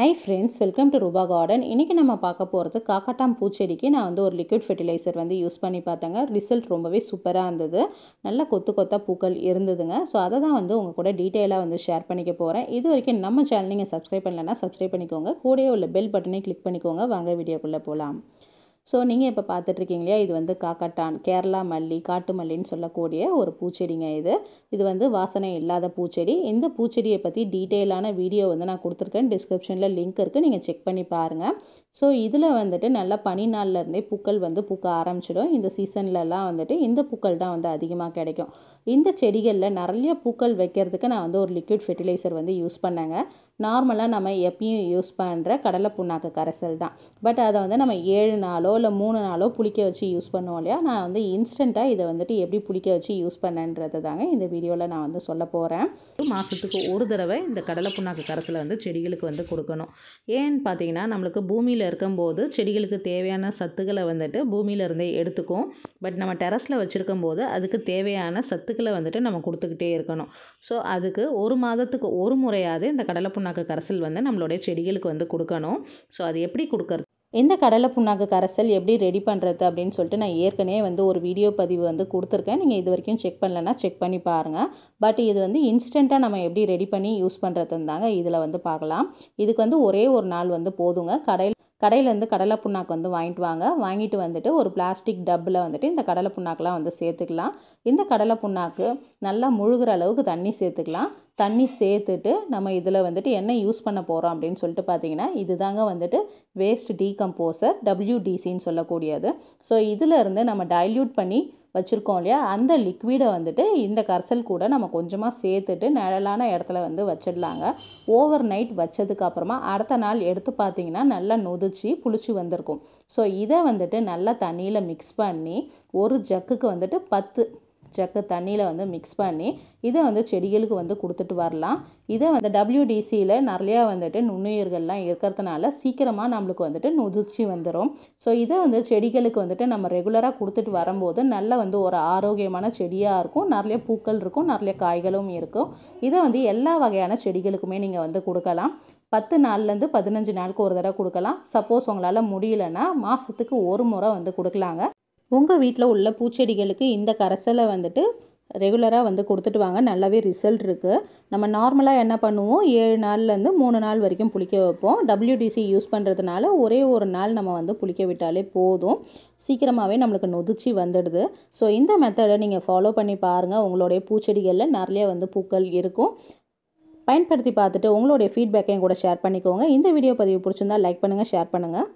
high friends welcome to Rupa garden இன்றைக்கி நம்ம பார்க்க போகிறது காக்காட்டாம் பூச்செடிக்கு நான் வந்து ஒரு லிக்விட் ஃபெர்டிலைசர் வந்து யூஸ் பண்ணி பார்த்தேங்க ரிசல்ட் ரொம்பவே சூப்பராக இருந்தது நல்லா கொத்து கொத்தாக பூக்கள் இருந்ததுங்க ஸோ அதை தான் வந்து உங்கள் கூட டீட்டெயிலாக வந்து ஷேர் பண்ணிக்க போகிறேன் இது வரைக்கும் நம்ம சேனல் நீங்கள் சப்ஸ்கிரைப் பண்ணலைன்னா சப்ஸ்கிரைப் பண்ணிக்கோங்க கூடயே உள்ள பெல் பட்டனை கிளிக் பண்ணிக்கோங்க வாங்க வீடியோக்குள்ளே போகலாம் ஸோ நீங்கள் இப்போ பார்த்துட்ருக்கீங்க இல்லையா இது வந்து காக்கட்டான் கேரளா மல்லி காட்டு மல்லின்னு சொல்லக்கூடிய ஒரு பூச்செடிங்க இது இது வந்து வாசனை இல்லாத பூச்செடி இந்த பூச்செடியை பற்றி டீட்டெயிலான வீடியோ வந்து நான் கொடுத்துருக்கேன் டிஸ்கிரிப்ஷனில் லிங்க் இருக்குது நீங்கள் செக் பண்ணி பாருங்கள் ஸோ இதில் வந்துட்டு நல்லா பனி நாள்லேருந்தே பூக்கள் வந்து பூக்க ஆரம்பிச்சிடும் இந்த சீசன்லலாம் வந்துட்டு இந்த பூக்கள் தான் வந்து அதிகமாக கிடைக்கும் இந்த செடிகளில் நிறைய பூக்கள் வைக்கிறதுக்கு நான் வந்து ஒரு லிக்விட் ஃபெர்டிலைசர் வந்து யூஸ் பண்ணேங்க நார்மலாக நம்ம எப்பயும் யூஸ் பண்ணுற கடலை புண்ணாக்கு கரைசல் தான் பட் அதை வந்து நம்ம ஏழு நாளோ இல்லை மூணு நாளோ புளிக்க வச்சு யூஸ் பண்ணுவோம் இல்லையா நான் வந்து இன்ஸ்டண்ட்டாக இதை வந்துட்டு எப்படி புளிக்க வச்சு யூஸ் பண்ணன்றது தாங்க இந்த வீடியோவில் நான் வந்து சொல்ல போகிறேன் மாதத்துக்கு ஒரு தடவை இந்த கடலை புண்ணாக்கு கரைசலை வந்து செடிகளுக்கு வந்து கொடுக்கணும் ஏன்னு பார்த்தீங்கன்னா நம்மளுக்கு பூமியில் இருக்கும்போது செடிகளுக்கு தேவையான சத்துக்களை வந்துட்டு இருந்தே எடுத்துக்கும் பட் நம்ம டெரஸில் வச்சுருக்கும் போது அதுக்கு தேவையான சத்துக்களை வந்துட்டு நம்ம கொடுத்துக்கிட்டே இருக்கணும் ஸோ அதுக்கு ஒரு மாதத்துக்கு ஒரு முறையாவது இந்த கடலை புண்ணாக்கு கரைசல் வந்து நம்மளுடைய செடிகளுக்கு வந்து கொடுக்கணும் ஸோ அது எப்படி கொடுக்கறது இந்த கடலை புண்ணாக்கு கரைசல் எப்படி ரெடி பண்ணுறது அப்படின்னு சொல்லிட்டு நான் ஏற்கனவே வந்து ஒரு வீடியோ பதிவு வந்து கொடுத்துருக்கேன் நீங்கள் இது வரைக்கும் செக் பண்ணலன்னா செக் பண்ணி பாருங்கள் பட் இது வந்து இன்ஸ்டண்ட்டாக நம்ம எப்படி ரெடி பண்ணி யூஸ் பண்ணுறது இருந்தாங்க இதில் வந்து பார்க்கலாம் இதுக்கு வந்து ஒரே ஒரு நாள் வந்து போதுங்க கடையில் கடையிலேருந்து கடலை புண்ணாக்கு வந்து வாங்கிட்டு வாங்க வாங்கிட்டு வந்துட்டு ஒரு பிளாஸ்டிக் டப்பில் வந்துட்டு இந்த கடலை புண்ணாக்கெலாம் வந்து சேர்த்துக்கலாம் இந்த கடலை புண்ணாக்கு நல்லா முழுகிற அளவுக்கு தண்ணி சேர்த்துக்கலாம் தண்ணி சேர்த்துட்டு நம்ம இதில் வந்துட்டு என்ன யூஸ் பண்ண போகிறோம் அப்படின்னு சொல்லிட்டு பார்த்தீங்கன்னா இதுதாங்க வந்துட்டு வேஸ்ட் டீகம்போசர் டபிள்யூடிசின்னு சொல்லக்கூடியது ஸோ இதிலிருந்து நம்ம டைல்யூட் பண்ணி வச்சுருக்கோம் இல்லையா அந்த லிக்விடை வந்துட்டு இந்த கரைசல் கூட நம்ம கொஞ்சமாக சேர்த்துட்டு நிழலான இடத்துல வந்து வச்சிடலாங்க ஓவர் நைட் வச்சதுக்கப்புறமா அடுத்த நாள் எடுத்து பார்த்திங்கன்னா நல்லா நொதிச்சு புளிச்சு வந்திருக்கும் ஸோ இதை வந்துட்டு நல்லா தண்ணியில் மிக்ஸ் பண்ணி ஒரு ஜக்குக்கு வந்துட்டு பத்து சக்கை தண்ணியில் வந்து மிக்ஸ் பண்ணி இதை வந்து செடிகளுக்கு வந்து கொடுத்துட்டு வரலாம் இதை வந்து டபிள்யூடிசியில் நிறையா வந்துட்டு நுண்ணுயிர்கள்லாம் இருக்கிறதுனால சீக்கிரமாக நம்மளுக்கு வந்துட்டு நுதிர்ச்சி வந்துடும் ஸோ இதை வந்து செடிகளுக்கு வந்துட்டு நம்ம ரெகுலராக கொடுத்துட்டு வரும்போது நல்ல வந்து ஒரு ஆரோக்கியமான செடியாக இருக்கும் நிறைய பூக்கள் இருக்கும் நிறைய காய்களும் இருக்கும் இதை வந்து எல்லா வகையான செடிகளுக்குமே நீங்கள் வந்து கொடுக்கலாம் பத்து நாள்லேருந்து பதினஞ்சு நாளுக்கு ஒரு தடவை கொடுக்கலாம் சப்போஸ் உங்களால் முடியலன்னா மாதத்துக்கு ஒரு முறை வந்து கொடுக்கலாங்க உங்கள் வீட்டில் உள்ள பூச்செடிகளுக்கு இந்த கரைசலை வந்துட்டு ரெகுலராக வந்து கொடுத்துட்டு வாங்க நல்லாவே ரிசல்ட் இருக்குது நம்ம நார்மலாக என்ன பண்ணுவோம் ஏழு நாள்லேருந்து மூணு நாள் வரைக்கும் புளிக்க வைப்போம் டபிள்யூடிசி யூஸ் பண்ணுறதுனால ஒரே ஒரு நாள் நம்ம வந்து புளிக்க விட்டாலே போதும் சீக்கிரமாகவே நம்மளுக்கு நொதிச்சு வந்துடுது ஸோ இந்த மெத்தடை நீங்கள் ஃபாலோ பண்ணி பாருங்கள் உங்களுடைய பூச்செடிகளில் நிறைய வந்து பூக்கள் இருக்கும் பயன்படுத்தி பார்த்துட்டு உங்களுடைய ஃபீட்பேக்கையும் கூட ஷேர் பண்ணிக்கோங்க இந்த வீடியோ பதிவு பிடிச்சிருந்தால் லைக் பண்ணுங்கள் ஷேர் பண்ணுங்கள்